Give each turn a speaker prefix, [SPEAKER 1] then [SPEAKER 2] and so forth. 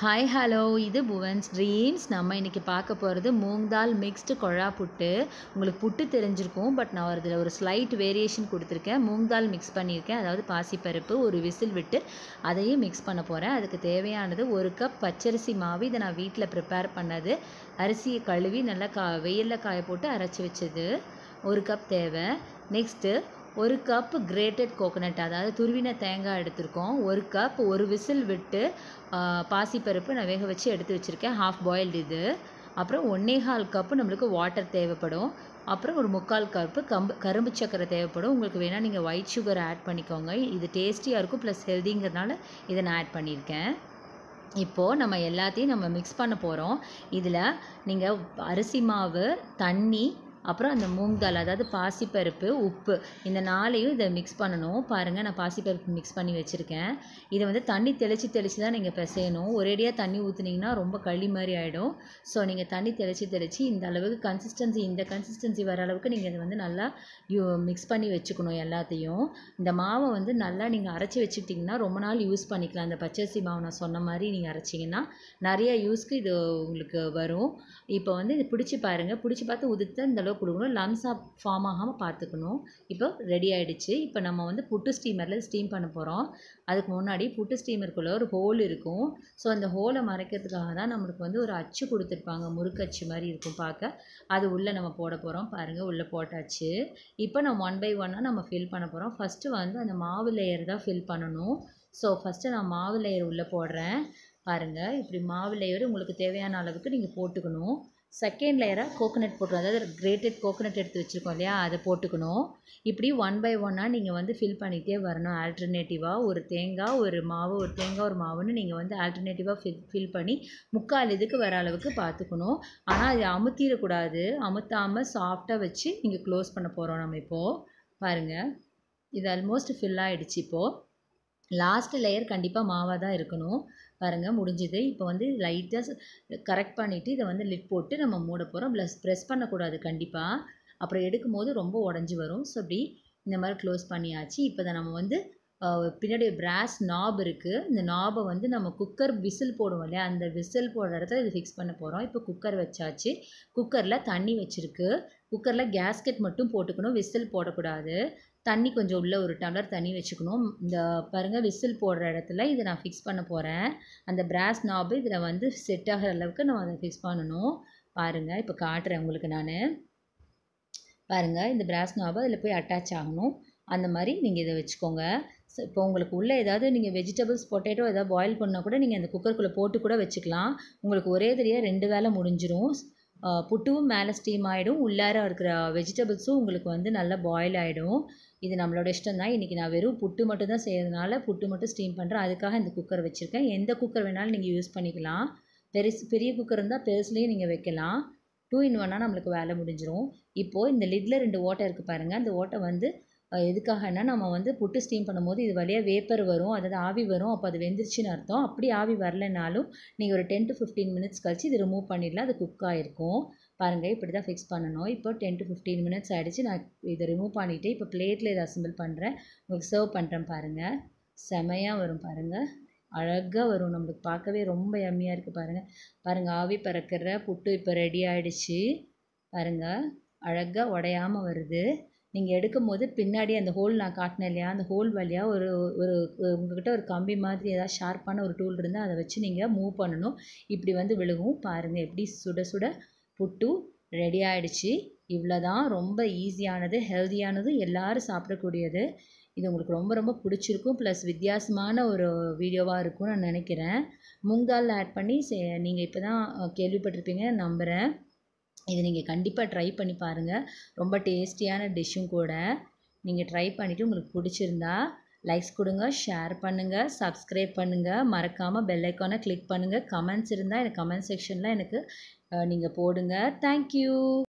[SPEAKER 1] hi hello இது புவன்ஸ் dreams நம்ம இன்றைக்கி பார்க்க போகிறது மூங் மிக்ஸ்டு கொழா புட்டு உங்களுக்கு புட்டு தெரிஞ்சிருக்கும் பட் நான் அதில் ஒரு ஸ்லைட் வேரியேஷன் கொடுத்துருக்கேன் மூங் மிக்ஸ் பண்ணியிருக்கேன் அதாவது பாசிப்பருப்பு ஒரு விசில் விட்டு அதையும் மிக்ஸ் பண்ண போகிறேன் அதுக்கு தேவையானது ஒரு கப் பச்சரிசி மாவு இதை நான் வீட்டில் ப்ரிப்பேர் பண்ணது அரிசியை கழுவி நல்லா கா வெயிலில் காய போட்டு அரைச்சி வச்சது ஒரு கப் தேவை நெக்ஸ்ட்டு ஒரு கப் கிரேட்டட் கோகோனட் அதாவது துருவின தேங்காய் எடுத்திருக்கோம் ஒரு கப் ஒரு விசில் விட்டு பாசிப்பருப்பு நான் வேக வச்சு எடுத்து வச்சுருக்கேன் ஹாஃப் பாயில்டு இது அப்புறம் ஒன்றே கால் கப்பு நம்மளுக்கு வாட்டர் தேவைப்படும் அப்புறம் ஒரு முக்கால் கப்பு கம்பு கரும்பு சக்கரை தேவைப்படும் உங்களுக்கு வேணால் நீங்கள் ஒயிட் சுகர் ஆட் பண்ணிக்கோங்க இது டேஸ்டியாக இருக்கும் ப்ளஸ் ஹெல்திங்கிறதுனால இதை நான் ஆட் பண்ணியிருக்கேன் இப்போது நம்ம எல்லாத்தையும் நம்ம மிக்ஸ் பண்ண போகிறோம் இதில் நீங்கள் அரிசி மாவு தண்ணி அப்புறம் அந்த மூங் தால் அதாவது பாசிப்பருப்பு உப்பு இந்த நாளையும் இதை மிக்ஸ் பண்ணணும் பாருங்கள் நான் பாசிப்பருப்பு மிக்ஸ் பண்ணி வச்சுருக்கேன் இதை வந்து தண்ணி தெளித்து தெளித்து தான் நீங்கள் பிசையணும் ஒரேடியாக தண்ணி ஊற்றுனீங்கன்னா ரொம்ப களி மாதிரி ஆகிடும் ஸோ நீங்கள் தண்ணி தெளித்து தெளித்து இந்த அளவுக்கு கன்சிஸ்டன்சி இந்த கன்சிஸ்டன்சி வர அளவுக்கு நீங்கள் இதை வந்து நல்லா யூ மிக்ஸ் பண்ணி வச்சுக்கணும் எல்லாத்தையும் இந்த மாவை வந்து நல்லா நீங்கள் அரைச்சி வச்சுக்கிட்டிங்கன்னா ரொம்ப நாள் யூஸ் பண்ணிக்கலாம் அந்த பச்சரிசி மாவு நான் சொன்ன மாதிரி நீங்கள் அரைச்சிங்கன்னா நிறைய யூஸ்க்கு இது உங்களுக்கு வரும் இப்போ வந்து இது பிடிச்சி பாருங்கள் பிடிச்சி பார்த்து உதுத்து அந்தளவுக்கு ஃபோர்க்காக கொடுக்கணும் லம்ஸாக ஃபார்ம் ஆகாமல் பார்த்துக்கணும் இப்போ ரெடி ஆகிடுச்சு இப்போ நம்ம வந்து புட்டு ஸ்டீமரில் ஸ்டீம் பண்ண போகிறோம் அதுக்கு முன்னாடி புட்டு ஸ்டீமருக்குள்ளே ஒரு ஹோல் இருக்கும் ஸோ அந்த ஹோலை மறைக்கிறதுக்காக தான் நம்மளுக்கு வந்து ஒரு அச்சு கொடுத்துருப்பாங்க முறுக்கச்சு மாதிரி இருக்கும் பார்க்க அது உள்ளே நம்ம போட போகிறோம் பாருங்கள் உள்ளே போட்டாச்சு இப்போ நம்ம ஒன் பை ஒன்னாக நம்ம ஃபில் பண்ண போகிறோம் ஃபஸ்ட்டு வந்து அந்த மாவு லேயர் தான் ஃபில் பண்ணணும் ஸோ ஃபஸ்ட்டு நான் மாவு லேயர் உள்ளே போடுறேன் பாருங்கள் இப்படி மாவு லேயர் உங்களுக்கு தேவையான அளவுக்கு நீங்கள் போட்டுக்கணும் செகண்ட் லேயராக கோகோனட் போட்டுரும் அதாவது கிரேட்டட் கோகோனட் எடுத்து வச்சுருக்கோம் இல்லையா அதை போட்டுக்கணும் இப்படி ஒன் பை ஒன்னாக நீங்கள் வந்து ஃபில் பண்ணிகிட்டே வரணும் ஆல்டர்னேட்டிவாக ஒரு தேங்காய் ஒரு மாவு ஒரு தேங்காய் ஒரு மாவுன்னு நீங்கள் வந்து ஆல்டர்னேட்டிவாக ஃபில் ஃபில் பண்ணி முக்கால் இதுக்கு வர அளவுக்கு பார்த்துக்கணும் ஆனால் அது அமுத்திடக்கூடாது அமுத்தாமல் சாஃப்டாக வச்சு நீங்கள் க்ளோஸ் பண்ண போகிறோம் நம்ம இப்போது பாருங்கள் இது ஆல்மோஸ்ட் ஃபில்லாகிடுச்சு ஆகிடுச்சு இப்போது லாஸ்ட்டு லேயர் கண்டிப்பாக மாவாக தான் இருக்கணும் பாருங்கள் முடிஞ்சுது இப்போ வந்து லைட்டாக கரெக்ட் பண்ணிவிட்டு இதை வந்து லிட் போட்டு நம்ம மூட போகிறோம் ப்ளஸ் ப்ரெஸ் பண்ணக்கூடாது கண்டிப்பாக அப்புறம் எடுக்கும் போது ரொம்ப உடஞ்சி வரும் ஸோ அப்படி இந்த மாதிரி க்ளோஸ் பண்ணியாச்சு இப்போ தான் நம்ம வந்து பின்னாடி பிராஸ் நாப் இருக்குது இந்த நாபை வந்து நம்ம குக்கர் விசில் போடுவோம் இல்லையா அந்த விசில் போடுற இடத்துல இது ஃபிக்ஸ் பண்ண போகிறோம் இப்போ குக்கர் வச்சாச்சு குக்கரில் தண்ணி வச்சுருக்கு குக்கரில் கேஸ்கெட் மட்டும் போட்டுக்கணும் விசில் போடக்கூடாது தண்ணி கொஞ்சம் உள்ளே ஒரு டம்ளர் தண்ணி வச்சுக்கணும் இந்த பாருங்கள் விசில் போடுற இடத்துல இதை நான் ஃபிக்ஸ் பண்ண போகிறேன் அந்த பிராஸ் நாபு இதில் வந்து செட் ஆகிற அளவுக்கு நான் அதை ஃபிக்ஸ் பண்ணணும் பாருங்கள் இப்போ காட்டுறேன் உங்களுக்கு நான் பாருங்கள் இந்த பிராஸ் நாபு அதில் போய் அட்டாச் ஆகணும் அந்த மாதிரி நீங்கள் இதை வச்சுக்கோங்க ஸோ இப்போ உங்களுக்கு உள்ளே ஏதாவது நீங்கள் வெஜிடபிள்ஸ் பொட்டேட்டோ ஏதாவது பாயில் பண்ணால் கூட நீங்கள் அந்த குக்கருக்குள்ளே போட்டு கூட வச்சுக்கலாம் உங்களுக்கு ஒரே தெரியாக ரெண்டு வேலை முடிஞ்சிடும் புட்டும் மேலே ஸ்டீம் ஆகிடும் உள்ளார இருக்கிற வெஜிடபிள்ஸும் உங்களுக்கு வந்து நல்லா பாயில் ஆகிடும் இது நம்மளோட இஷ்டம் தான் இன்றைக்கி நான் வெறும் புட்டு மட்டும் தான் செய்கிறதுனால புட்டு மட்டும் ஸ்டீம் பண்ணுறேன் அதுக்காக இந்த குக்கர் வச்சுருக்கேன் எந்த குக்கர் வேணாலும் நீங்கள் யூஸ் பண்ணிக்கலாம் பெருசு பெரிய குக்கர் இருந்தால் பெருசுலேயும் நீங்கள் வைக்கலாம் டூ இன் ஒன்னாக நம்மளுக்கு வேலை முடிஞ்சிடும் இப்போது இந்த லிட்டில் ரெண்டு ஓட்டை இருக்குது பாருங்கள் அந்த ஓட்டை வந்து எதுக்காகனா நம்ம வந்து புட்டு ஸ்டீம் பண்ணும்போது இது வழியாக வேப்பர் வரும் அதாவது ஆவி வரும் அப்போ அது வெந்துருச்சுன்னு அர்த்தம் அப்படி ஆவி வரலைனாலும் நீங்கள் ஒரு டென் டு ஃபிஃப்டீன் மினிட்ஸ் கழித்து இது ரிமூவ் பண்ணிடலாம் அது குக் ஆகிருக்கும் பாருங்கள் இப்படி தான் ஃபிக்ஸ் பண்ணணும் இப்போ டென் டு ஃபிஃப்டீன் மினிட்ஸ் ஆகிடுச்சு நான் இதை ரிமூவ் பண்ணிவிட்டு இப்போ பிளேட்டில் இதை அசம்பிள் பண்ணுறேன் உங்களுக்கு சர்வ் பண்ணுறேன் பாருங்கள் செமையாக வரும் பாருங்கள் அழகாக வரும் நம்மளுக்கு பார்க்கவே ரொம்ப எம்மியாக இருக்குது பாருங்கள் பாருங்கள் ஆவி பறக்கிற புட்டு இப்போ ரெடி ஆகிடுச்சு பாருங்கள் அழகாக உடையாமல் வருது நீங்கள் எடுக்கும்போது பின்னாடி அந்த ஹோல் நான் காட்டினேன் இல்லையா அந்த ஹோல் வழியாக ஒரு ஒரு உங்கள்கிட்ட ஒரு கம்பி மாதிரி ஏதாவது ஷார்ப்பான ஒரு டூல் இருந்தால் அதை வச்சு நீங்கள் மூவ் பண்ணணும் இப்படி வந்து விழுகும் பாருங்கள் எப்படி சுட சுட புட்டு ரெடி ஆகிடுச்சு இவ்வளோ தான் ரொம்ப ஈஸியானது ஹெல்த்தியானது எல்லோரும் சாப்பிடக்கூடியது இது உங்களுக்கு ரொம்ப ரொம்ப பிடிச்சிருக்கும் ப்ளஸ் வித்தியாசமான ஒரு வீடியோவாக இருக்கும்னு நான் நினைக்கிறேன் மூங்காலில் ஆட் பண்ணி சே நீங்கள் இப்போ தான் கேள்விப்பட்டிருப்பீங்க நம்புகிறேன் இது நீங்கள் கண்டிப்பாக ட்ரை பண்ணி பாருங்கள் ரொம்ப டேஸ்டியான டிஷ்ஷும் கூட நீங்கள் ட்ரை பண்ணிவிட்டு உங்களுக்கு பிடிச்சிருந்தா லைக்ஸ் கொடுங்க ஷேர் பண்ணுங்கள் சப்ஸ்கிரைப் பண்ணுங்கள் மறக்காமல் பெல் ஐக்கானை கிளிக் பண்ணுங்கள் கமெண்ட்ஸ் இருந்தால் எனக்கு கமெண்ட் செக்ஷனில் எனக்கு நீங்கள் போடுங்க தேங்க்யூ